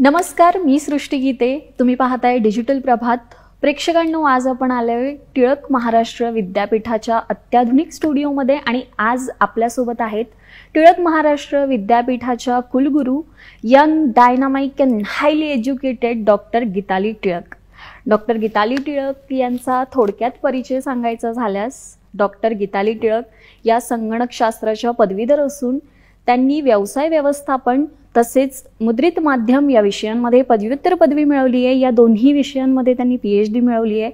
नमस्कार मी सृष्टी गीते तुम्ही पाहताय डिजिटल प्रभात प्रेक्षकांनो आज आपण आलोय टिळक महाराष्ट्र विद्यापीठाच्या अत्याधुनिक स्टुडिओमध्ये आणि आज आपल्यासोबत आहेत टिळक महाराष्ट्र विद्यापीठाच्या कुलगुरू young dynamic and highly educated doctor Geetali Tilak doctor Geetali Tilak यांचा थोडक्यात परिचय सांगायचा झाल्यास डॉक्टर गीताली टिळक या संगणकशास्त्राच्या पदवीधर असून त्यांनी व्यवसाय व्यवस्थापन तसेच मुद्रित माध्यम या विषयांमध्ये पदव्युत्तर पदवी मिळवली आहे या दोन्ही विषयांमध्ये त्यांनी पी एच डी मिळवली आहे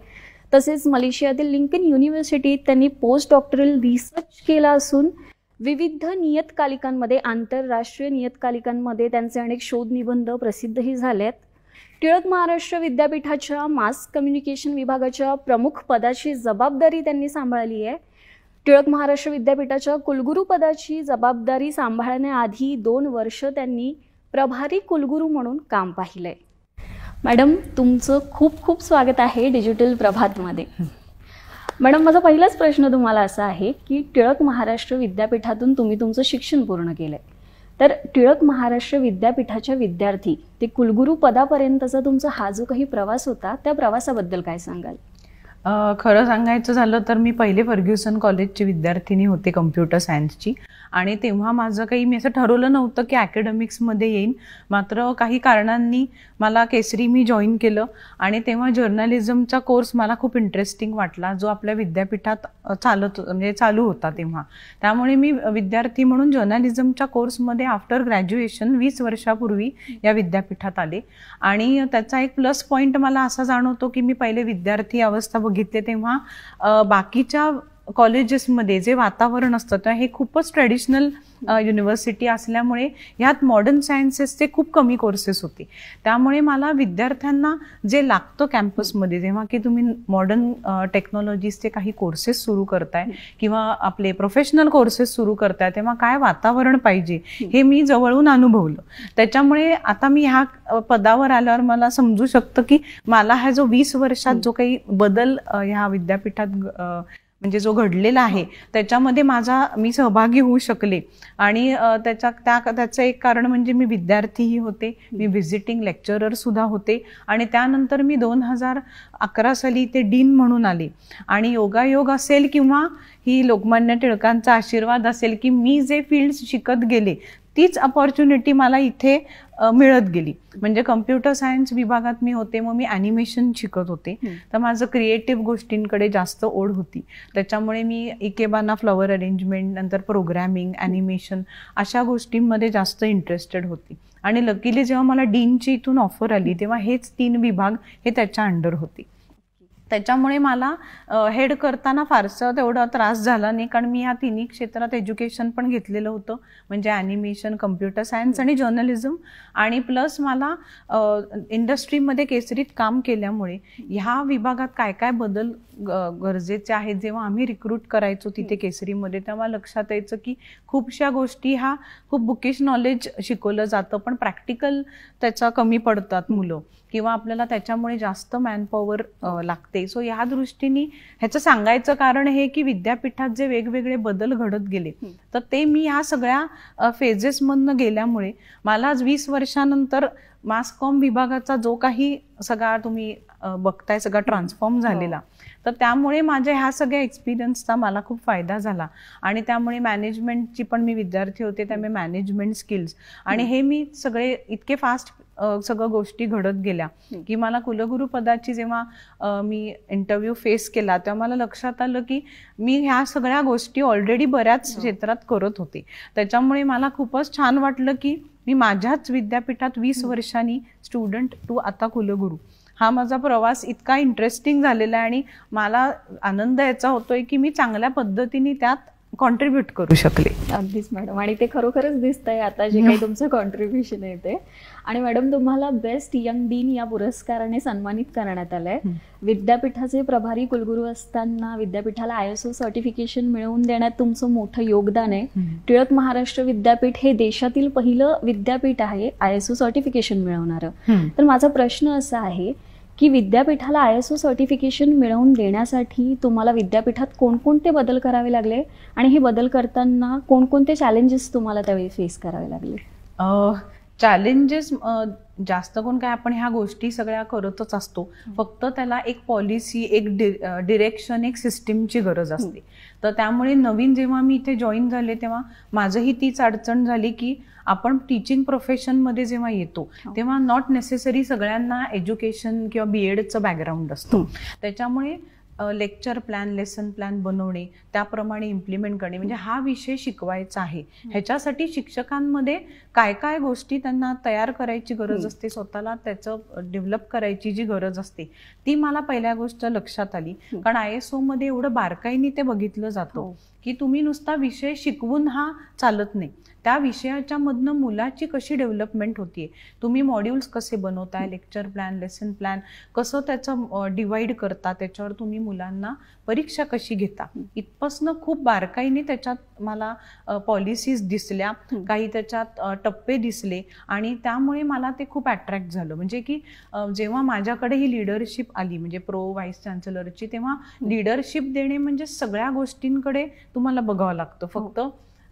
तसेच मलेशियातील लिंकन युनिव्हर्सिटीत त्यांनी पोस्ट डॉक्टरल रिसर्च केला असून विविध नियतकालिकांमध्ये आंतरराष्ट्रीय नियतकालिकांमध्ये त्यांचे अनेक शोध निबंध प्रसिद्धही झाले आहेत टिळक महाराष्ट्र विद्यापीठाच्या मास कम्युनिकेशन विभागाच्या प्रमुख पदाची जबाबदारी त्यांनी सांभाळली आहे टिळक महाराष्ट्र विद्यापीठाच्या पदाची जबाबदारी सांभाळण्याआधी दोन वर्ष त्यांनी प्रभारी कुलगुरू म्हणून काम पाहिलंय मॅडम तुमचं खूप खूप स्वागत आहे डिजिटल प्रभातमध्ये मॅडम माझा पहिलाच प्रश्न तुम्हाला असा आहे की टिळक महाराष्ट्र विद्यापीठातून तुम्ही तुमचं शिक्षण पूर्ण केलंय तर टिळक महाराष्ट्र विद्यापीठाच्या विद्यार्थी ते कुलगुरू पदापर्यंतचा तुमचा हा जो काही प्रवास होता त्या प्रवासाबद्दल काय सांगाल खरं सांगायचं झालं तर मी पहिले फर्ग्युसन कॉलेजची विद्यार्थिनी होते कम्प्युटर सायन्सची आणि तेव्हा माझं काही मी असं ठरवलं नव्हतं की ॲकॅडमिक्समध्ये येईन मात्र काही कारणांनी मला केसरी मी जॉईन केलं आणि तेव्हा जर्नलिझमचा कोर्स मला खूप इंटरेस्टिंग वाटला जो आपल्या विद्यापीठात चालत म्हणजे चालू होता तेव्हा त्यामुळे मी विद्यार्थी म्हणून जर्नलिझमच्या कोर्समध्ये आफ्टर ग्रॅज्युएशन वीस वर्षापूर्वी या विद्यापीठात आले आणि त्याचा एक प्लस पॉईंट मला असा जाणवतो की मी पहिले विद्यार्थी अवस्था बघितले तेव्हा बाकीच्या कॉलेजेसमध्ये जे वातावरण असतं तर हे खूपच ट्रॅडिशनल युनिव्हर्सिटी असल्यामुळे ह्यात मॉडर्न सायन्सेसचे खूप कमी कोर्सेस होते त्यामुळे मला विद्यार्थ्यांना जे लागतं कॅम्पसमध्ये जेव्हा की तुम्ही मॉडर्न टेक्नॉलॉजीजचे काही कोर्सेस सुरू करताय किंवा आपले प्रोफेशनल कोर्सेस सुरू करताय तेव्हा काय वातावरण पाहिजे हे मी जवळून अनुभवलं त्याच्यामुळे आता मी ह्या पदावर आल्यावर मला समजू शकतं की मला हा जो वीस वर्षात जो काही बदल ह्या विद्यापीठात म्हणजे जो घडलेला आहे हो. त्याच्यामध्ये माझा मी सहभागी होऊ शकले आणि त्याच्या त्या त्याचं एक कारण म्हणजे मी विद्यार्थीही होते मी व्हिजिटिंग सुद्धा होते आणि त्यानंतर मी दोन हजार अकरा साली ते डीन म्हणून आले आणि योगायोग असेल किंवा ही लोकमान्य टिळकांचा आशीर्वाद असेल की मी जे फील्ड शिकत गेले तीच अपॉर्च्युनिटी मला इथे मिळत गेली म्हणजे कम्प्युटर सायन्स विभागात मी होते मग मी अॅनिमेशन शिकत होते तर माझं क्रिएटिव्ह गोष्टींकडे जास्त ओढ होती त्याच्यामुळे मी इकेबाना फ्लॉवर अरेंजमेंट नंतर प्रोग्रॅमिंग अॅनिमेशन अशा गोष्टींमध्ये जास्त इंटरेस्टेड होती आणि लकीली जेव्हा मला डीनची इथून ऑफर आली तेव्हा हेच तीन विभाग हे त्याच्या अंडर होते त्याच्यामुळे मला हेड करताना फारसं तेवढा त्रास झाला नाही कारण मी या तिन्ही क्षेत्रात एज्युकेशन पण घेतलेलं होतं म्हणजे ॲनिमेशन कम्प्युटर सायन्स आणि जर्नलिझम आणि प्लस मला इंडस्ट्रीमध्ये केसरीत काम केल्यामुळे ह्या विभागात काय काय बदल गरजेचे आहेत जेव्हा आम्ही रिक्रूट करायचो तिथे केसरीमध्ये तेव्हा लक्षात यायचं की खूपशा गोष्टी ह्या खूप बुकिश नॉलेज शिकवलं जातं पण प्रॅक्टिकल त्याचा कमी पडतात मुलं किंवा आपल्याला त्याच्यामुळे जास्त मॅनपॉवर लागते सो या दृष्टीने ह्याचं सांगायचं कारण हे की विद्यापीठात जे वेगवेगळे बदल घडत गेले तर ते मी या सगळ्या फेजेसमधनं गेल्यामुळे मला आज वीस वर्षानंतर मास कॉम विभागाचा जो काही सगळा तुम्ही बघताय सगळा ट्रान्सफॉर्म हो. झालेला तर त्यामुळे माझ्या ह्या सगळ्या एक्सपिरियन्सचा मला खूप फायदा झाला आणि त्यामुळे मॅनेजमेंटची पण मी विद्यार्थी होते त्यामुळे मॅनेजमेंट स्किल्स आणि हे मी सगळे इतके फास्ट सगळं गोष्टी घडत गेल्या की मला कुलगुरू पदाची जेव्हा मी इंटरव्ह्यू फेस केला तेव्हा मला लक्षात आलं की मी ह्या सगळ्या गोष्टी ऑलरेडी बऱ्याच हो. क्षेत्रात करत होते त्याच्यामुळे मला खूपच छान वाटलं की मी माझ्याच विद्यापीठात वीस वर्षांनी स्टुडंट टू आता कुलगुरू हा माझा प्रवास इतका इंटरेस्टिंग झालेला आहे आणि मला आनंद याचा होतोय की मी चांगल्या पद्धतीने त्यात कॉन्ट्रीब्युट करू शकले अगदीच मॅडम आणि ते खरोखरच दिसत आहे आता जे काही तुमचं कॉन्ट्रीब्युशन आहे ते आणि मॅडम तुम्हाला बेस्ट यंग डीन या पुरस्काराने सन्मानित करण्यात आलंय विद्यापीठाचे प्रभारी कुलगुरू असताना विद्यापीठाला आयएसओ सर्टिफिकेशन मिळवून देण्यात तुमचं मोठं योगदान आहे टिळक महाराष्ट्र विद्यापीठ हे देशातील पहिलं विद्यापीठ आहे आयएसओ सर्टिफिकेशन मिळवणारं तर माझा प्रश्न असा आहे की विद्यापीठाला आय एस ओ सर्टिफिकेशन मिळवून देण्यासाठी तुम्हाला विद्यापीठात कोणकोणते बदल करावे लागले आणि हे बदल करताना कोणकोणते चॅलेंजेस तुम्हाला त्यावेळी फेस करावे लागले चॅलेंजेस जास्त करून काय आपण ह्या गोष्टी सगळ्या करतच असतो फक्त त्याला एक पॉलिसी एक डिरेक्शन एक सिस्टीमची गरज असते तर त्यामुळे नवीन जेव्हा मी इथे जॉईन झाले तेव्हा माझंही तीच अडचण झाली की आपण टीचिंग प्रोफेशनमध्ये जेव्हा येतो हो. तेव्हा नॉट नेसेसरी सगळ्यांना एज्युकेशन किंवा बी एडचं बॅकग्राऊंड असतो त्याच्यामुळे लेक्चर प्लॅन लेसन प्लॅन बनवणे त्याप्रमाणे इम्प्लिमेंट करणे म्हणजे हा विषय शिकवायचा आहे ह्याच्यासाठी शिक्षकांमध्ये काय काय गोष्टी त्यांना तयार करायची गरज असते स्वतःला त्याचं डेव्हलप करायची जी गरज असते ती मला पहिल्या गोष्ट लक्षात आली कारण आय एस ओमध्ये एवढं बारकाईने ते बघितलं जातं हो. की तुम्ही नुसता विषय शिकवून हा चालत नाही त्या विषयाच्यामधनं मुलाची कशी डेव्हलपमेंट होतीये तुम्ही मॉड्यूल्स कसे बनवताय लेक्चर प्लॅन लेसन प्लॅन कसं त्याचं डिवाइड करता त्याच्यावर तुम्ही मुलांना परीक्षा कशी घेता इथपासनं खूप बारकाईने त्याच्यात मला पॉलिसीज दिसल्या काही त्याच्यात टप्पे दिसले आणि त्यामुळे मला ते खूप अट्रॅक्ट झालं म्हणजे की जेव्हा माझ्याकडे ही लिडरशिप आली म्हणजे प्रो व्हाईस चान्सलरची तेव्हा लिडरशिप देणे म्हणजे सगळ्या गोष्टींकडे तुम्हाला बघावं लागतं हो. फक्त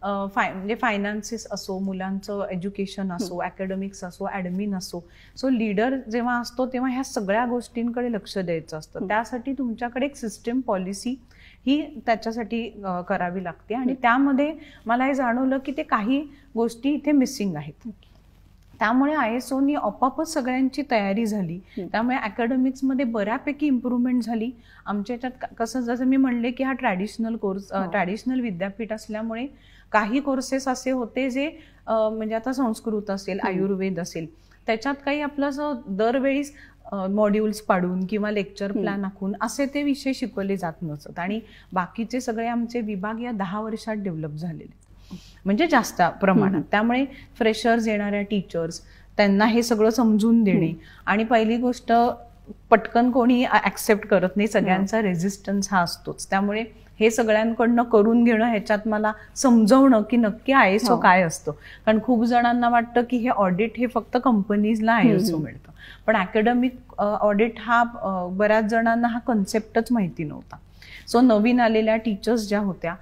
फाय म्हणजे फायनान्सेस असो मुलांचं एज्युकेशन असो अकॅडमिक्स असो ऍडमिन असो सो लीडर जेव्हा असतो तेव्हा ह्या सगळ्या गोष्टींकडे लक्ष द्यायचं असतं त्यासाठी तुमच्याकडे एक सिस्टम पॉलिसी ही त्याच्यासाठी करावी लागते आणि त्यामध्ये मला हे जाणवलं की ते काही गोष्टी इथे मिसिंग आहेत त्यामुळे आय एस ओनी आपापच सगळ्यांची तयारी झाली त्यामुळे अकॅडमिक्समध्ये बऱ्यापैकी इम्प्रूव्हमेंट झाली आमच्या याच्यात कसं जसं मी म्हणले की हा ट्रॅडिशनल कोर्स ट्रॅडिशनल विद्यापीठ असल्यामुळे काही कोर्सेस असे होते जे म्हणजे आता संस्कृत असेल आयुर्वेद असेल त्याच्यात काही आपलं असं दरवेळीस मॉड्यूल्स पाडून किंवा लेक्चर प्लॅन आखून असे ते विषय शिकवले जात नसत आणि बाकीचे सगळे आमचे विभाग या दहा वर्षात डेव्हलप झालेले म्हणजे जास्त प्रमाणात त्यामुळे फ्रेशर्स येणाऱ्या टीचर्स त्यांना हे सगळं समजून देणे आणि पहिली गोष्ट पटकन कोणी ऍक्सेप्ट करत नाही सगळ्यांचा रेझिस्टन्स हा असतोच त्यामुळे हे सगळ्यांकडनं करून घेणं ह्याच्यात मला समजवणं की नक्की आय एस ओ हो. काय असतो कारण खूप जणांना वाटतं की हे ऑडिट हे फक्त कंपनीजला आय एस ओ मिळतं पण अकॅडमिक ऑडिट हा बऱ्याच जणांना हा कन्सेप्टच माहिती नव्हता सो नवीन आलेल्या टीचर्स ज्या होत्या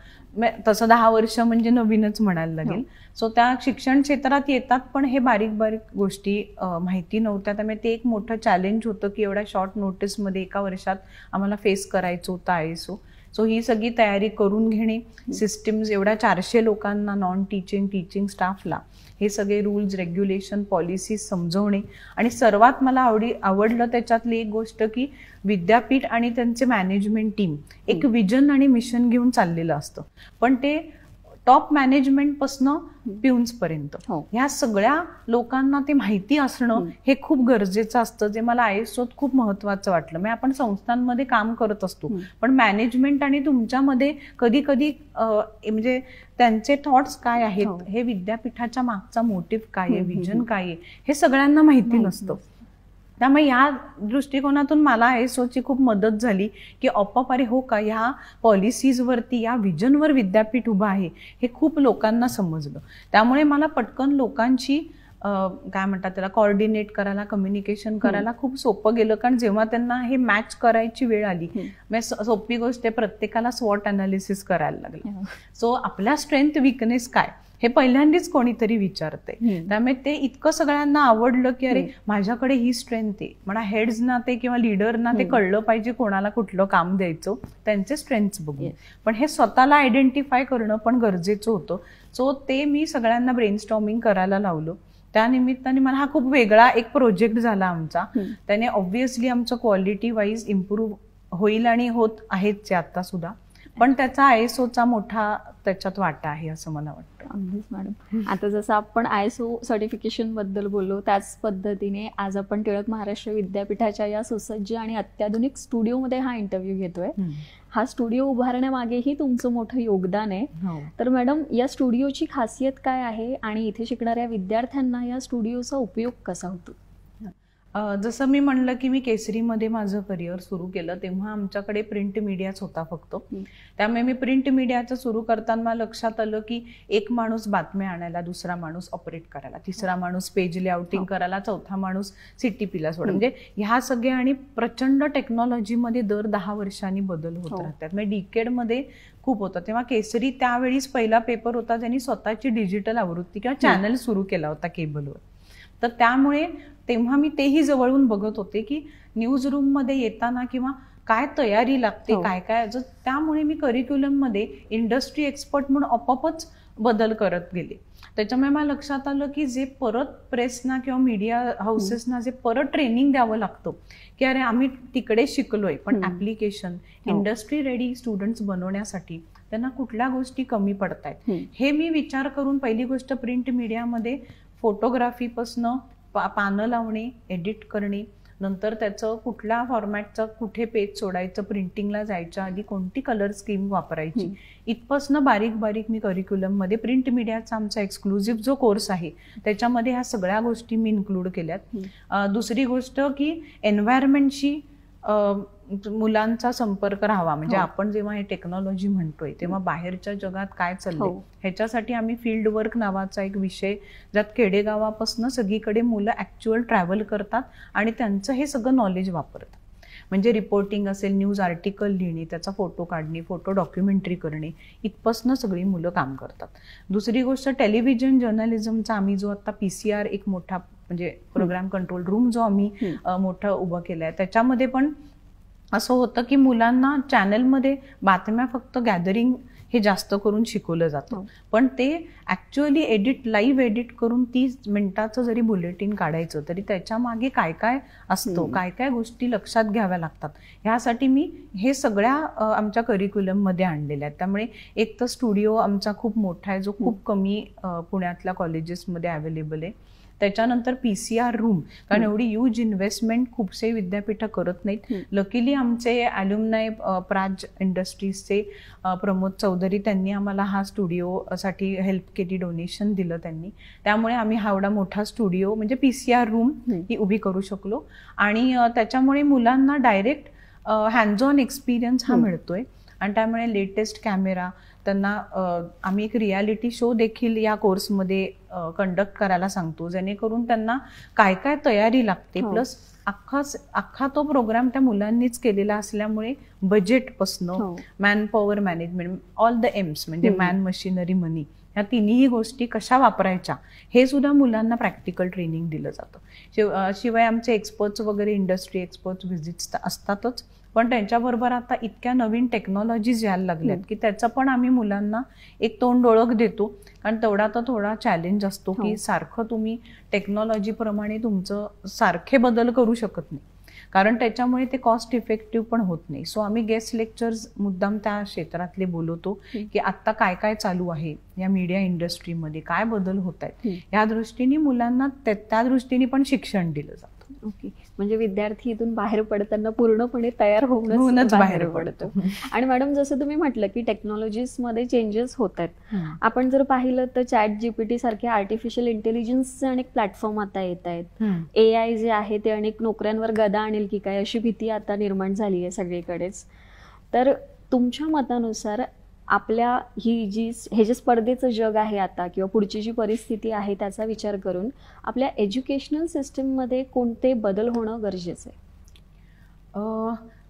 तसं दहा वर्ष म्हणजे नवीनच म्हणायला लागेल सो हो. त्या शिक्षण क्षेत्रात येतात पण हे बारीक बारीक गोष्टी माहिती नव्हत्या त्यामुळे ते एक मोठं चॅलेंज होतं की एवढ्या शॉर्ट नोटीसमध्ये एका वर्षात आम्हाला फेस करायचं होतं आय एस ओ सो ही सगळी तयारी करून घेणे सिस्टीम्स एवढ्या चारशे लोकांना नॉन टीचिंग टीचिंग स्टाफला हे सगळे रूल्स रेग्युलेशन पॉलिसीज समजवणे आणि सर्वात मला आवडी आवडलं त्याच्यातली एक गोष्ट की विद्यापीठ आणि त्यांचे मॅनेजमेंट टीम एक विजन आणि मिशन घेऊन चाललेलं असतं पण ते टॉप मॅनेजमेंटपासनं हो ह्या सगळ्या लोकांना ते माहिती असणं हे खूप गरजेचं असतं जे मला आय एस खूप महत्वाचं वाटलं म्हणजे आपण संस्थांमध्ये काम करत असतो पण मॅनेजमेंट आणि तुमच्यामध्ये कधी कधी म्हणजे त्यांचे थॉट्स काय आहेत हो. हे विद्यापीठाच्या मागचा मोटिव्ह काय आहे विजन काय आहे हे सगळ्यांना माहिती नसतं त्यामुळे या दृष्टिकोनातून मला एसोची खूप मदत झाली की अरे हो का ह्या पॉलिसीजवरती या व्हिजनवर विद्यापीठ उभं आहे हे खूप लोकांना समजलं त्यामुळे मला पटकन लोकांची काय म्हणतात त्याला कॉर्डिनेट करायला कम्युनिकेशन करायला खूप सोपं गेलं कारण जेव्हा त्यांना हे मॅच करायची वेळ आली म्हणजे सोपी गोष्ट आहे प्रत्येकाला स्वॉट अनालिसिस करायला लागलं सो आपल्या स्ट्रेंथ विकनेस काय हे पहिल्यांदाच कोणीतरी विचारते त्यामुळे ते इतकं सगळ्यांना आवडलं की अरे माझ्याकडे ही स्ट्रेंथ आहे म्हणा ना ते किंवा ना ते कळलं पाहिजे कोणाला कुठलं काम द्यायचं त्यांचे स्ट्रेंथ बघून पण हे स्वतःला आयडेंटिफाय करणं पण गरजेचं होतं सो ते मी सगळ्यांना ब्रेनस्टॉर्मिंग करायला लावलो त्यानिमित्ताने मला हा खूप वेगळा एक प्रोजेक्ट झाला आमचा त्याने ऑब्व्हियसली आमचं क्वालिटी वाईज इम्प्रूव्ह होईल आणि होत आहेच आता सुद्धा पण त्याचा आय एस मोठा त्याच्यात वाटा आहे असं मला वाटतं अगदीच मॅडम आता जसं आपण आय सर्टिफिकेशन बद्दल बोललो त्याच पद्धतीने आज आपण टिळक महाराष्ट्र विद्यापीठाच्या या सुसज्ज आणि अत्याधुनिक स्टुडिओमध्ये हा इंटरव्ह्यू घेतोय हा स्टुडिओ उभारण्यामागेही तुमचं मोठं योगदान आहे हो. तर मॅडम या स्टुडिओची खासियत काय आहे आणि इथे शिकणाऱ्या विद्यार्थ्यांना या स्टुडिओचा उपयोग कसा होतो जसं मी म्हणलं की मी केसरीमध्ये माझं करिअर सुरू केलं तेव्हा आमच्याकडे प्रिंट मीडियाच होता फक्त त्यामुळे मी प्रिंट मीडियाचं सुरू करताना लक्षात आलं की एक माणूस बातम्या आणायला दुसरा माणूस ऑपरेट करायला तिसरा हो. माणूस पेज लेआउटिंग हो. करायला चौथा माणूस सिटी पिला सोड म्हणजे ह्या सगळ्या आणि प्रचंड टेक्नॉलॉजीमध्ये दर दहा वर्षांनी बदल होत हो. राहतात म्हणजे डिकेडमध्ये खूप होता तेव्हा केसरी त्यावेळीच पहिला पेपर होता ज्यांनी स्वतःची डिजिटल आवृत्ती किंवा चॅनल सुरू केला होता केबलवर तर त्यामुळे तेव्हा मी तेही जवळून बघत होते की न्यूज रूममध्ये येताना किंवा काय तयारी लागते हो. काय काय त्यामुळे मी मध्ये इंडस्ट्री एक्सपर्ट म्हणून आपोआपच बदल करत गेले त्याच्यामुळे मला लक्षात आलं की जे परत प्रेसना किंवा मीडिया हाऊसेसना जे परत ट्रेनिंग द्यावं लागतं की अरे आम्ही तिकडे शिकलोय पण ऍप्लिकेशन इंडस्ट्री रेडी स्टुडंट्स बनवण्यासाठी त्यांना कुठल्या गोष्टी कमी पडतायत हे मी विचार करून पहिली गोष्ट प्रिंट मीडियामध्ये फोटोग्राफीपासनं पा पानं लावणे एडिट करणे नंतर त्याचं कुठला फॉर्मॅटचं कुठे पेज सोडायचं प्रिंटिंगला जायच्या आधी कोणती कलर स्कीम वापरायची इथपासनं बारीक बारीक मी करिक्युलममध्ये प्रिंट मीडियाचा आमचा एक्सक्लुझिव्ह जो कोर्स आहे त्याच्यामध्ये ह्या सगळ्या गोष्टी मी इन्क्लूड केल्यात दुसरी गोष्ट की एन्व्हायरमेंटशी मुलांचा संपर्क राहावा म्हणजे हो. आपण जेव्हा हे टेक्नॉलॉजी म्हणतोय तेव्हा बाहेरच्या जगात काय चाललंय हो. ह्याच्यासाठी आम्ही फील्ड वर्क नावाचा एक विषय ज्यात खेडेगावापासून सगळीकडे मुलं ऍक्च्युअल ट्रॅव्हल करतात आणि त्यांचं हे सगळं नॉलेज वापरतात म्हणजे रिपोर्टिंग असेल न्यूज आर्टिकल लिहिणे त्याचा फोटो काढणे फोटो डॉक्युमेंटरी करणे इथपासनं सगळी मुलं काम करतात दुसरी गोष्ट टेलिव्हिजन जर्नलिझमचा आम्ही जो आता पी एक मोठा म्हणजे प्रोग्राम कंट्रोल रूम जो आम्ही मोठा उभा केलाय त्याच्यामध्ये पण असं होतं की मुलांना चॅनलमध्ये बातम्या फक्त गॅदरिंग हे जास्त करून शिकवलं जातं हो. पण ते ॲक्च्युअली एडिट लाईव्ह एडिट करून तीस मिनिटाचं जरी बुलेटिन काढायचं तरी त्याच्या मागे काय काय असतं काय काय गोष्टी लक्षात घ्याव्या लागतात ह्यासाठी मी हे सगळ्या आमच्या करिक्युलममध्ये आणलेल्या आहेत त्यामुळे एक तर स्टुडिओ आमचा खूप मोठा आहे जो खूप कमी पुण्यातल्या कॉलेजेसमध्ये अवेलेबल आहे त्याच्यानंतर पी सी आर रूम कारण एवढी ह्यूज इन्व्हेस्टमेंट खूपसे विद्यापीठ करत नाहीत लकीली आमचे ॲल्युमनाय प्राज इंडस्ट्रीजचे प्रमोद चौधरी त्यांनी आम्हाला हा स्टुडिओसाठी हेल्प केली डोनेशन दिलं त्यांनी त्यामुळे आम्ही हा एवढा मोठा स्टुडिओ म्हणजे पी सी आर रूम ही उभी करू शकलो आणि त्याच्यामुळे मुलांना डायरेक्ट हँड ऑन एक्सपिरियन्स हा मिळतोय आणि त्यामुळे लेटेस्ट कॅमेरा त्यांना आम्ही एक रियालिटी शो देखील या कोर्समध्ये कंडक्ट करायला सांगतो जेणेकरून त्यांना काय काय तयारी लागते प्लस हो. अख्खाच अख्खा तो प्रोग्राम त्या मुलांनीच केलेला असल्यामुळे बजेटपासनं man power management all the M's म्हणजे मॅन मशिनरी मनी ह्या तिन्ही गोष्टी कशा वापरायच्या हे सुद्धा मुलांना प्रॅक्टिकल ट्रेनिंग दिलं जातं शिवाय आमचे एक्सपर्ट्स वगैरे इंडस्ट्री एक्सपर्ट्स व्हिजिट्स असतातच पण त्यांच्याबरोबर आता इतक्या नवीन टेक्नॉलॉजीज यायला लागल्यात की त्याचा पण आम्ही मुलांना एक तोंड ओळख देतो कारण तेवढा तर थोडा चॅलेंज असतो की हो. सारखं तुम्ही टेक्नॉलॉजीप्रमाणे तुमचं सारखे बदल करू शकत नाही कारण त्याच्यामुळे ते कॉस्ट इफेक्टिव्ह पण होत नाही सो आम्ही गेस्ट लेक्चर्स मुद्दाम त्या क्षेत्रातले बोलवतो की आता काय काय चालू आहे या मीडिया इंडस्ट्रीमध्ये काय बदल होत आहेत या दृष्टीने मुलांना त्या दृष्टीने पण शिक्षण दिलं जातं ओके म्हणजे विद्यार्थी इथून बाहेर पडताना पूर्णपणे तयार होऊनच बाहेर पडतो आणि मॅडम जसं तुम्ही म्हटलं की मध्ये चेंजेस होत आहेत आपण जर पाहिलं तर चॅट जीपीटी सारखे आर्टिफिशियल इंटेलिजन्सचे अनेक प्लॅटफॉर्म आता येत आहेत ए आय जे आहे ते अनेक नोकऱ्यांवर गदा आणेल की काय अशी भीती आता निर्माण झाली आहे सगळीकडेच तर तुमच्या मतानुसार आपल्या ही जी हे जे स्पर्धेचं जग आहे आता किंवा पुढची जी परिस्थिती आहे त्याचा विचार करून आपल्या एज्युकेशनल सिस्टीममध्ये कोणते बदल होणं गरजेचं आहे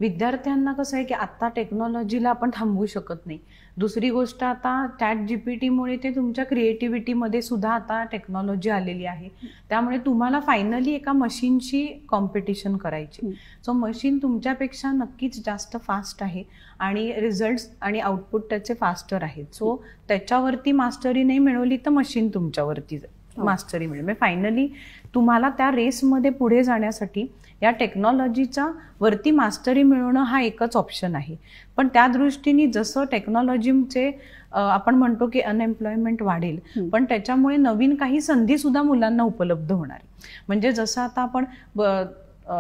विद्यार्थ्यांना कसं आहे की आत्ता टेक्नॉलॉजीला आपण थांबवू शकत नाही दुसरी गोष्ट आता चॅट जी पी टीमुळे ते तुमच्या क्रिएटिव्हिटीमध्ये सुद्धा आता टेक्नॉलॉजी आलेली आहे त्यामुळे तुम्हाला फायनली एका मशीनशी कॉम्पिटिशन करायची सो मशीन तुमच्यापेक्षा नक्कीच जास्त फास्ट आहे आणि रिझल्ट आणि आउटपुट त्याचे फास्टर आहेत सो त्याच्यावरती मास्टरी नाही मिळवली तर मशीन तुमच्यावरती मास्टरी हो. मिळेल म्हणजे फायनली तुम्हाला त्या रेसमध्ये पुढे जाण्यासाठी या टेक्नॉलॉजीचा वरती मास्टरी मिळवणं हा एकच ऑप्शन आहे पण त्या दृष्टीने जसं टेक्नॉलॉजीचे आपण म्हणतो की अनएम्प्लॉयमेंट वाढेल पण त्याच्यामुळे नवीन काही संधी संधीसुद्धा मुलांना उपलब्ध होणार म्हणजे जसं आता आपण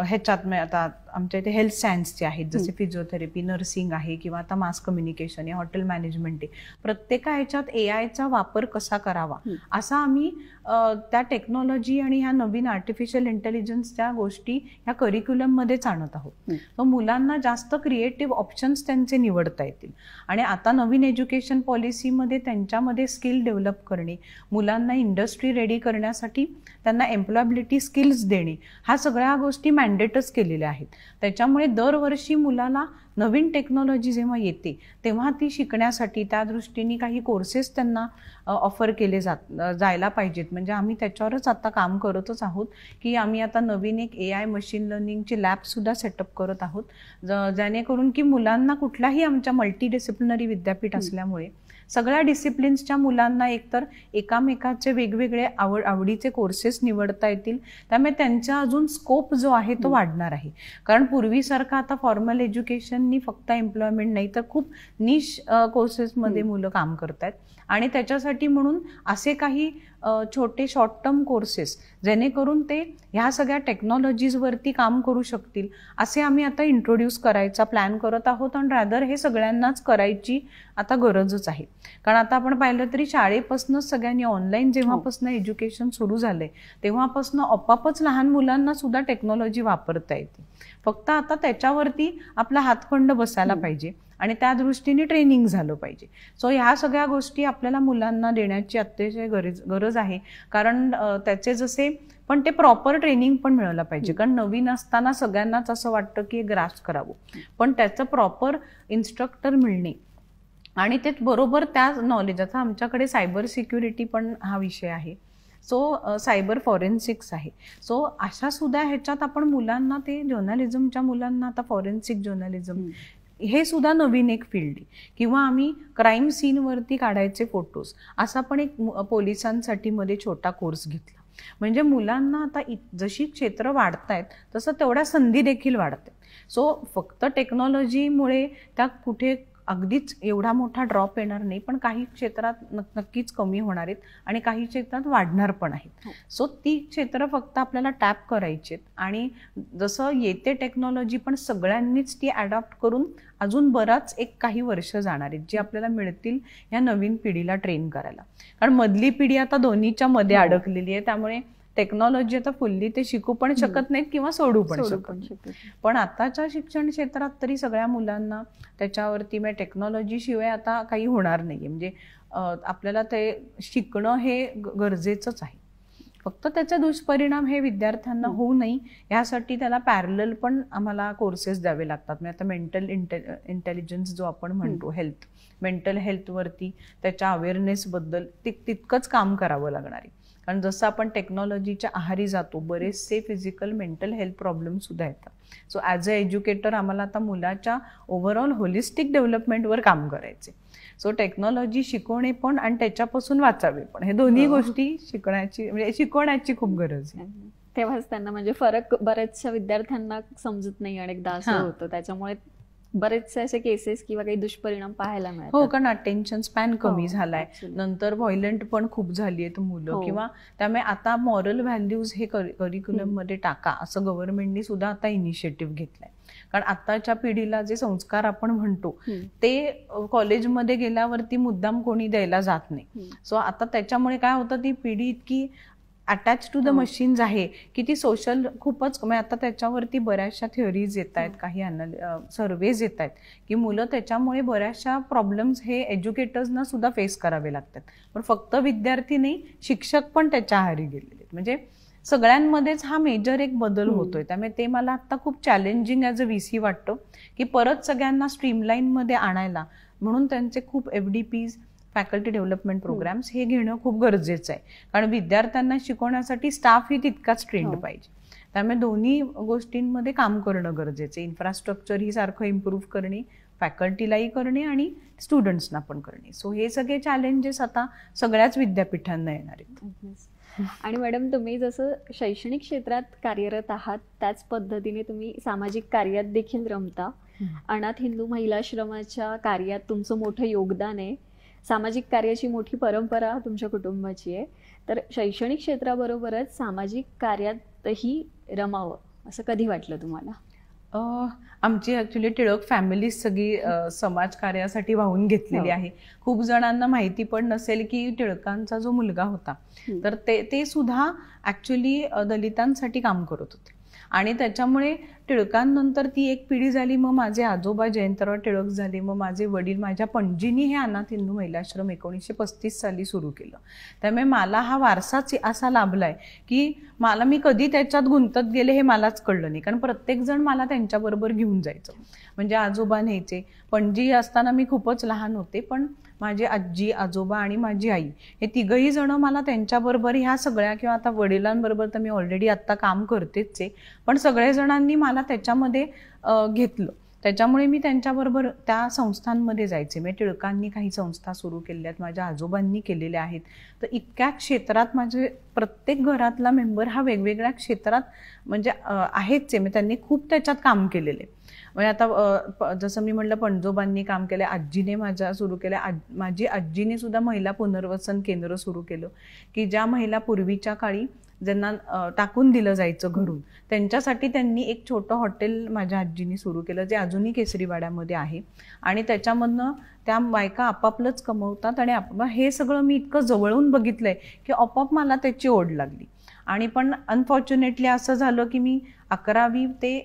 ह्याच्यात आता आमच्या इथे हेल्थ सायन्सचे आहेत जसे फिजिओथेरपी नर्सिंग आहे किंवा आता मास कम्युनिकेशन आहे हॉटेल मॅनेजमेंट आहे प्रत्येका ह्याच्यात ए आयचा वापर कसा करावा असा आम्ही त्या टेक्नॉलॉजी आणि ह्या नवीन आर्टिफिशियल इंटेलिजन्सच्या गोष्टी ह्या करिक्युलममध्येच आणत आहोत तर मुलांना जास्त क्रिएटिव्ह ऑप्शन्स त्यांचे निवडता येतील आणि आता नवीन एज्युकेशन पॉलिसीमध्ये त्यांच्यामध्ये स्किल डेव्हलप करणे मुलांना इंडस्ट्री रेडी करण्यासाठी त्यांना एम्प्लॉयबिलिटी स्किल्स देणे ह्या सगळ्या गोष्टी मॅन्डेटच केलेल्या आहेत त्याच्यामुळे दरवर्षी मुलाला नवीन टेक्नॉलॉजी जेव्हा येते तेव्हा ती शिकण्यासाठी त्या दृष्टीने काही कोर्सेस त्यांना ऑफर केले जात जायला पाहिजेत म्हणजे आम्ही त्याच्यावरच आता काम करतच आहोत की आम्ही आता नवीन एक ए आय मशीन लर्निंगची लॅबसुद्धा सेटअप करत आहोत ज जेणेकरून की मुलांना कुठलाही आमच्या मल्टी डिसिप्लिनरी विद्यापीठ असल्यामुळे सगळ्या डिसिप्लिन्सच्या मुलांना एकतर एकामेकाचे वेगवेगळे आवड आवडीचे कोर्सेस निवडता येतील त्यामुळे त्यांचा अजून स्कोप जो आहे तो वाढणार आहे कारण पूर्वीसारखा आता फॉर्मल एज्युकेशननी फक्त एम्प्लॉयमेंट नाही तर खूप निश कोर्सेसमध्ये मुलं काम करत आहेत आणि त्याच्यासाठी म्हणून असे काही छोटे शॉर्ट टर्म कोर्सेस जेणेकरून ते ह्या सगळ्या टेक्नॉलॉजीजवरती काम करू शकतील असे आम्ही आता इंट्रोड्यूस करायचा प्लॅन करत आहोत आणि रॅदर हे सगळ्यांनाच करायची आता गरजच आहे कारण आता आपण पाहिलं तरी शाळेपासूनच सगळ्यांनी ऑनलाईन जेव्हापासून एज्युकेशन सुरू झालं आहे तेव्हापासून आपापच लहान मुलांना सुद्धा टेक्नॉलॉजी वापरता येते फक्त आता त्याच्यावरती आपला हातखंड बसायला हो. पाहिजे आणि त्या दृष्टीने ट्रेनिंग झालं पाहिजे सो ह्या सगळ्या गोष्टी आपल्याला मुलांना देण्याची अतिशय गरज गरज आहे कारण त्याचे जसे पण ते प्रॉपर ट्रेनिंग पण मिळालं पाहिजे कारण नवीन असताना सगळ्यांनाच असं वाटतं की ग्रास करावं पण त्याचं प्रॉपर इन्स्ट्रक्टर मिळणे आणि ते बरोबर त्या नॉलेज आता आमच्याकडे सायबर सिक्युरिटी पण हा विषय आहे सो सायबर फॉरेन्सिक्स आहे सो अशा सुद्धा ह्याच्यात आपण मुलांना ते जर्नलिझमच्या मुलांना आता फॉरेन्सिक जर्नलिझम हे सुद्धा नवीन एक फील्ड आहे किंवा आम्ही क्राईम सीनवरती काढायचे फोटोज असा पण एक पोलिसांसाठी मध्ये छोटा कोर्स घेतला म्हणजे मुलांना आता जशी क्षेत्र वाढत आहेत तसं तेवढ्या संधी देखील वाढत आहेत सो फक्त टेक्नॉलॉजीमुळे त्या कुठे अगदीच एवढा मोठा ड्रॉप येणार नाही पण काही क्षेत्रात नक्कीच कमी होणार आहेत आणि काही क्षेत्रात वाढणार पण आहेत सो हो. ती क्षेत्र फक्त आपल्याला टॅप करायची आहेत आणि जसं येते टेक्नॉलॉजी पण सगळ्यांनीच ती ॲडॉप्ट करून अजून बराच एक काही वर्ष जाणार आहेत जे आपल्याला मिळतील ह्या नवीन पिढीला ट्रेन करायला कारण मधली पिढी आता दोन्हीच्या मध्ये हो. अडकलेली आहे त्यामुळे टेक्नॉलॉजी आता फुल्ली ते शिकू पण शकत नाहीत किंवा सोडू पण शकत पण आताच्या शिक्षण क्षेत्रात तरी सगळ्या मुलांना त्याच्यावरती मग म्हणजे शिवाय आता काही होणार नाही म्हणजे आपल्याला ते शिकणं हे गरजेचंच आहे फक्त त्याचे दुष्परिणाम हे विद्यार्थ्यांना होऊ नये यासाठी त्याला पॅरल पण आम्हाला कोर्सेस द्यावे लागतात म्हणजे आता मेंटल इंटे इंटेलिजन्स जो आपण म्हणतो हेल्थ मेंटल हेल्थवरती त्याच्या अवेअरनेसबद्दल तितकंच काम करावं लागणार आहे कारण जसं आपण टेक्नॉलॉजीच्या आहारी जातो बरेचसे फिजिकल मेंटल हेल्थ सुद्धा येतात सो ॲज अ एज्युकेटर आम्हाला आता मुलाच्या ओव्हरऑल होलिस्टिक डेव्हलपमेंटवर काम करायचे सो टेक्नॉलॉजी शिकवणे पण आणि त्याच्यापासून वाचावे पण हे दोन्ही हो. गोष्टी शिकण्याची म्हणजे शिकवण्याची खूप गरज आहे तेव्हाच त्यांना म्हणजे फरक बऱ्याचशा विद्यार्थ्यांना समजत नाही अनेकदा असं होतं त्याच्यामुळे बरेचसे असे केसेस किंवा काही दुष्परिणाम पाहायला मिळतात हो कारण अटेन्शन स्पॅन हो, कमी झालाय नंतर व्हॉयलेंट पण खूप झाली आहेत मुलं हो. किंवा त्यामुळे आता मॉरल व्हॅल्यूज हे करिक्युलम मध्ये टाका असं गव्हर्नमेंटने सुद्धा आता इनिशिएटिव्ह घेतलाय कारण आताच्या पिढीला जे संस्कार आपण म्हणतो ते कॉलेजमध्ये गेल्यावरती मुद्दाम कोणी द्यायला जात नाही सो आता त्याच्यामुळे काय होतं ती पिढी इतकी अटॅच टू द मशीन्स आहे की ती सोशल खूपच म्हणजे आता त्याच्यावरती बऱ्याचशा थिअरीज येत आहेत हो. काही अनल सर्वेज येत आहेत की मुलं त्याच्यामुळे बऱ्याचशा प्रॉब्लेम्स हे एज्युकेटर्सना सुद्धा फेस करावे लागतात पण फक्त विद्यार्थी नाही शिक्षक पण त्याच्या आहारी गेलेले म्हणजे सगळ्यांमध्येच हा मेजर एक बदल हो. होतोय त्यामुळे ते मला आता खूप challenging as a V C वाटतं की परत सगळ्यांना स्ट्रीमलाईनमध्ये आणायला म्हणून त्यांचे खूप F D P's faculty development हो. प्रोग्राम्स हे घेणं खूप गरजेचं आहे कारण विद्यार्थ्यांना शिकवण्यासाठी स्टाफ ही तितकाच ट्रेंड हो. पाहिजे त्यामुळे दोन्ही गोष्टींमध्ये काम करणं गरजेचं आहे इन्फ्रास्ट्रक्चर ही सारखं इम्प्रूव्ह करणे फॅकल्टीलाही करणे आणि स्टुडंट्सना पण करणे सो हे सगळे चॅलेंजेस आता सगळ्याच विद्यापीठांना येणार आहेत आणि मॅडम तुम्ही जसं शैक्षणिक क्षेत्रात कार्यरत आहात त्याच पद्धतीने तुम्ही सामाजिक कार्यात देखील रमता अनाथ हिंदू महिलाश्रमाच्या कार्यात तुमचं मोठं योगदान आहे सामाजिक कार्याची मोठी परंपरा तुमच्या कुटुंबाची आहे तर शैक्षणिक क्षेत्राबरोबरच सामाजिक कार्यातही रमावं असं कधी वाटलं तुम्हाला आमची ॲक्च्युली टिळक फॅमिली सगळी समाज कार्यासाठी वाहून घेतलेली हो. आहे खूप जणांना माहिती पण नसेल की टिळकांचा जो मुलगा होता तर ते ते सुद्धा ॲक्च्युली दलितांसाठी काम करत होते आणि त्याच्यामुळे टिळकांनंतर ती एक पिढी झाली मग माझे आजोबा जयंतराव टिळक झाले मग माझे वडील माझ्या पणजीनी हे अनाथ हिंदू महिलाश्रम एकोणीसशे पस्तीस साली सुरू केलं त्यामुळे मला हा वारसाच असा लाभलाय की मला मी कधी त्याच्यात गुंतत गेले हे मलाच कळलं नाही कारण प्रत्येकजण मला त्यांच्याबरोबर घेऊन जायचं म्हणजे आजोबा न्यायचे पणजी असताना मी खूपच लहान होते पण माझी आजी आजोबा आणि माझी आई हे तिघही जण मला त्यांच्याबरोबर ह्या सगळ्या किंवा आता वडिलांबरोबर तर मी ऑलरेडी आत्ता काम करतेच आहे पण सगळ्या जणांनी मला त्याच्यामध्ये घेतलं त्याच्यामुळे मी त्यांच्याबरोबर त्या संस्थांमध्ये जायचे म्हणजे टिळकांनी काही संस्था सुरू केल्या आहेत माझ्या आजोबांनी केलेल्या आहेत तर इतक्या क्षेत्रात माझे प्रत्येक घरातला मेंबर हा वेगवेगळ्या क्षेत्रात म्हणजे आहेच मी त्यांनी खूप त्याच्यात काम केलेले म्हणजे आता जसं मी म्हटलं पणजोबांनी काम केलं आजीने माझ्या सुरू केल्या आज माझी आजीने सुद्धा महिला पुनर्वसन केंद्र सुरू केलं की ज्या महिला पूर्वीच्या काळी ज्यांना टाकून दिलं जायचं घरून त्यांच्यासाठी त्यांनी एक छोटं हॉटेल माझ्या आजीनी सुरू केलं जे अजूनही केसरीवाड्यामध्ये आहे आणि त्याच्यामधनं त्या बायका आपापलंच कमवतात आणि आप हे सगळं मी इतकं जवळून बघितलंय की आपोआप मला त्याची ओढ लागली आणि पण अनफॉर्च्युनेटली असं झालं की मी अकरावी ते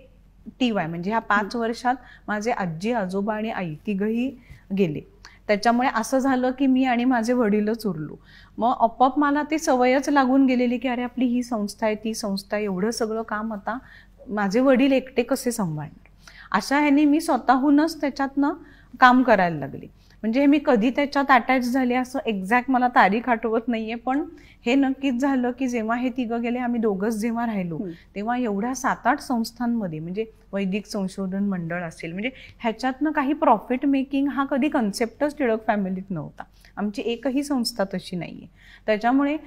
टी वाय म्हणजे ह्या पाच वर्षात माझे आजी आजोबा आणि आई तिघही गेले त्याच्यामुळे असं झालं की मी आणि माझे वडीलच उरलो मग अपअप मला ती सवयच लागून गेलेली की अरे आपली ही संस्था आहे ती संस्था आहे एवढं सगळं काम आता माझे वडील एकटे कसे सांभाळणार अशा ह्याने मी स्वतःहूनच त्याच्यातनं काम करायला लागले म्हणजे मी कधी त्याच्यात अटॅच झाले असं एक्झॅक्ट मला तारीख आठवत नाहीये पण हे नक्कीच झालं की जेव्हा हे तिघं गेले आम्ही दोघंच जेव्हा राहिलो तेव्हा एवढ्या सात आठ संस्थांमध्ये म्हणजे वैदिक संशोधन मंडळ असेल म्हणजे ह्याच्यातनं काही प्रॉफिट मेकिंग हा कधी कन्सेप्टच टिळक फॅमिलीत नव्हता आमची एकही संस्था तशी नाही आहे त्याच्यामुळे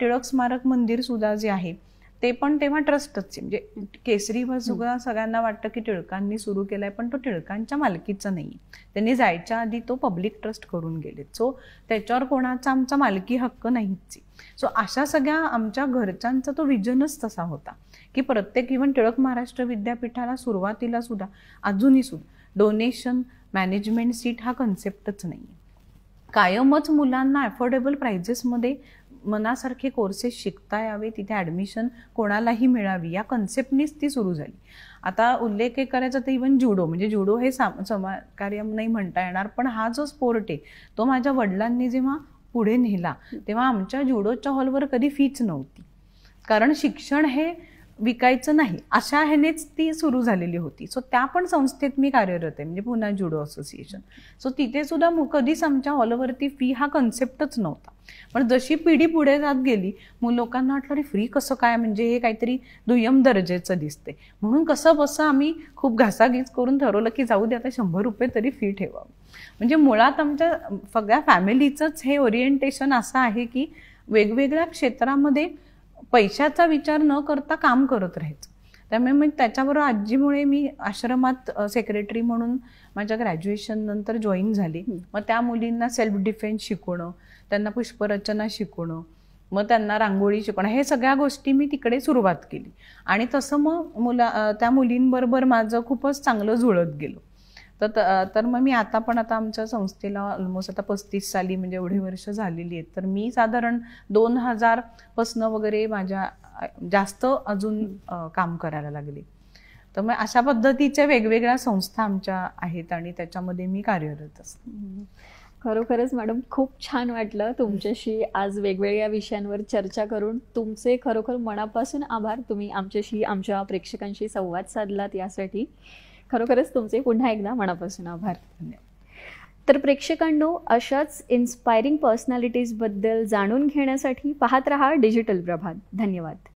टिळक स्मारक मंदिरसुद्धा जे आहे ते पण तेव्हा ट्रस्टच म्हणजे केसरी व सगळ्यांना वाटतं की टिळकांनी सुरू केलाय पण तो टिळकांच्या मालकीचा नाही त्यांनी जायच्या आधी तो पब्लिक ट्रस्ट करून गेले सो त्याच्यावर कोणाचा आमचा मालकी हक्क नाहीच सो अशा सगळ्या आमच्या घरच्यांचा तो विजनच तसा होता की प्रत्येक इव्हन टिळक महाराष्ट्र विद्यापीठाला सुरुवातीला सुद्धा अजूनही सुद्धा डोनेशन मॅनेजमेंट सीट हा कन्सेप्टच नाही कायमच मुलांना अफोर्डेबल प्राइजेसमध्ये मनासारखे कोर्सेस शिकता यावे तिथे ॲडमिशन कोणालाही मिळावी या कन्सेप्टनीच ती सुरू झाली आता उल्लेख करायचा तर इवन जुडो म्हणजे जुडो हे साम कार्य नाही म्हणता येणार पण हा जो स्पोर्ट आहे तो माझ्या वडिलांनी जेव्हा पुढे नेला तेव्हा आमच्या ज्युडोच्या हॉलवर कधी फीच नव्हती कारण शिक्षण हे विकायचं नाही अशा ह्यानेच ती सुरू झालेली होती सो त्या पण संस्थेत मी कार्यरत आहे म्हणजे पुन्हा जुडो असोसिएशन सो तिथे सुद्धा कधीच आमच्या हॉलवरती फी हा कन्सेप्टच नव्हता पण जशी पिढी पुढे जात गेली मग लोकांना वाटलं अरे फ्री कसं काय म्हणजे हे काहीतरी दुय्यम दर्जेचं दिसते म्हणून कसं बसं आम्ही खूप घासाघीस करून ठरवलं की जाऊ दे आता शंभर रुपये तरी फी ठेवा म्हणजे मुळात आमच्या सगळ्या फॅमिलीचंच हे ओरिएंटेशन असं आहे की वेगवेगळ्या क्षेत्रामध्ये पैशाचा विचार न करता काम करत राहायचं त्यामुळे मग त्याच्याबरोबर आजीमुळे मी आश्रमात सेक्रेटरी म्हणून माझ्या ग्रॅज्युएशन नंतर जॉईन झाली मग त्या मुलींना सेल्फ डिफेन्स शिकवणं त्यांना पुष्परचना शिकवणं मग त्यांना रांगोळी शिकवणं हे सगळ्या गोष्टी मी तिकडे सुरुवात केली आणि तसं मग मुला त्या मुलींबरोबर माझं खूपच चांगलं जुळत गेलं तर तर मग मी आता पण आता आमच्या संस्थेला ऑलमोस्ट आता पस्तीस साली म्हणजे एवढी वर्ष झालेली आहेत तर मी साधारण दोन हजार वगैरे माझ्या जास्त अजून काम करायला लागले तर मग अशा पद्धतीच्या वेगवेगळ्या संस्था आमच्या आहेत आणि त्याच्यामध्ये मी कार्यरत असते खरोखरच मॅडम खूप छान वाटलं तुमच्याशी आज वेगवेगळ्या विषयांवर चर्चा करून तुमचे खरोखर मनापासून आभार तुम्ही आमच्याशी आमच्या प्रेक्षकांशी संवाद साधलात यासाठी खरोखरच तुमचे पुन्हा एकदा मनापासून आभार धन्यवाद तर प्रेक्षकांनो अशाच इन्स्पायरिंग पर्सनॅलिटीजबद्दल जाणून घेण्यासाठी पाहत रहा डिजिटल प्रभात धन्यवाद